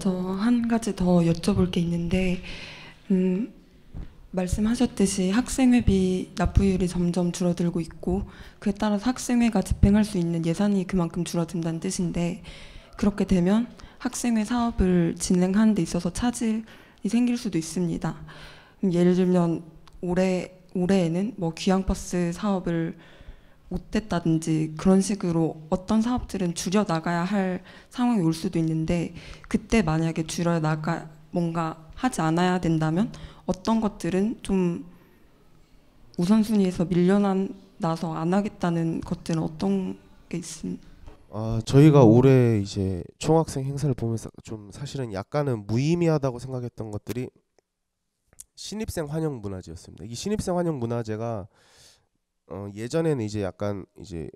저한 가지 더 여쭤볼 게 있는데 음, 말씀하셨듯이 학생회비 납부율이 점점 줄어들고 있고 그에 따라서 학생회가 집행할 수 있는 예산이 그만큼 줄어든다는 뜻인데 그렇게 되면 학생회 사업을 진행하는 데 있어서 차질이 생길 수도 있습니다. 예를 들면 올해 올해에는 뭐 귀향버스 사업을 못했다든지 그런 식으로 어떤 사업들은 줄여 나가야 할 상황이 올 수도 있는데 그때 만약에 줄여 나가 뭔가 하지 않아야 된다면 어떤 것들은 좀 우선순위에서 밀려나서 안 하겠다는 것들은 어떤 게 있습니까? 아 저희가 올해 이제 총학생 행사를 보면서 좀 사실은 약간은 무의미하다고 생각했던 것들이 신입생 환영 문화제였습니다. 이 신입생 환영 문화제가 어 예전에는 이제 약간 이제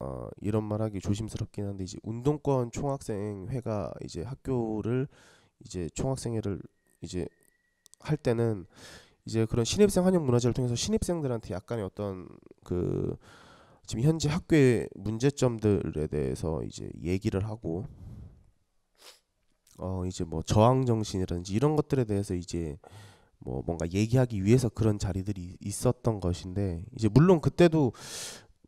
어 이런 말하기 조심스럽긴 한데 이제 운동권 총학생회가 이제 학교를 이제 총학생회를 이제 할 때는 이제 그런 신입생 환영 문화제를 통해서 신입생들한테 약간의 어떤 그 지금 현재 학교의 문제점들에 대해서 이제 얘기를 하고 어 이제 뭐 저항 정신이라든지 이런 것들에 대해서 이제 뭐 뭔가 얘기하기 위해서 그런 자리들이 있었던 것인데 이제 물론 그때도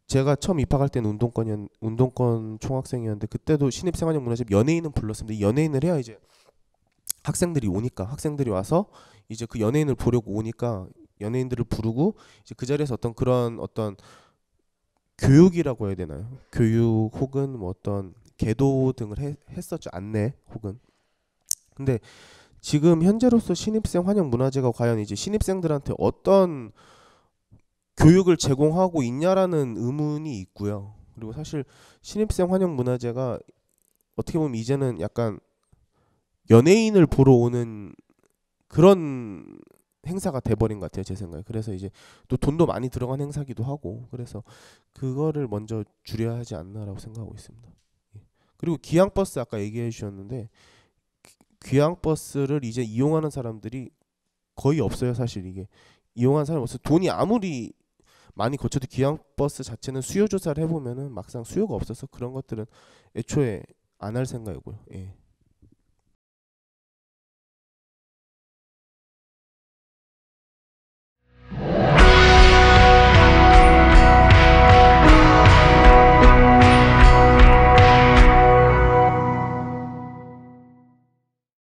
제가 처음 입학할 때는 운동권이 운동권 총학생이었는데 그때도 신입생활용 문화집 연예인은 불렀습니다. 연예인을 해야 이제 학생들이 오니까 학생들이 와서 이제 그 연예인을 보려고 오니까 연예인들을 부르고 이제 그 자리에서 어떤 그런 어떤 교육이라고 해야 되나요? 교육 혹은 뭐 어떤 계도 등을 해, 했었죠 안내 혹은 근데 지금 현재로서 신입생 환영 문화제가 과연 이제 신입생들한테 어떤 교육을 제공하고 있냐라는 의문이 있고요. 그리고 사실 신입생 환영 문화제가 어떻게 보면 이제는 약간 연예인을 보러 오는 그런 행사가 돼버린 것 같아요 제 생각에 그래서 이제 또 돈도 많이 들어간 행사기도 하고 그래서 그거를 먼저 줄여야 하지 않나라고 생각하고 있습니다 예. 그리고 기양버스 아까 얘기해 주셨는데 귀향 버스를 이제 이용하는 사람들이 거의 없어요 사실 이게 이용한 사람 없어 돈이 아무리 많이 거쳐도 귀향 버스 자체는 수요 조사를 해보면은 막상 수요가 없어서 그런 것들은 애초에 안 할 생각이고요. 예.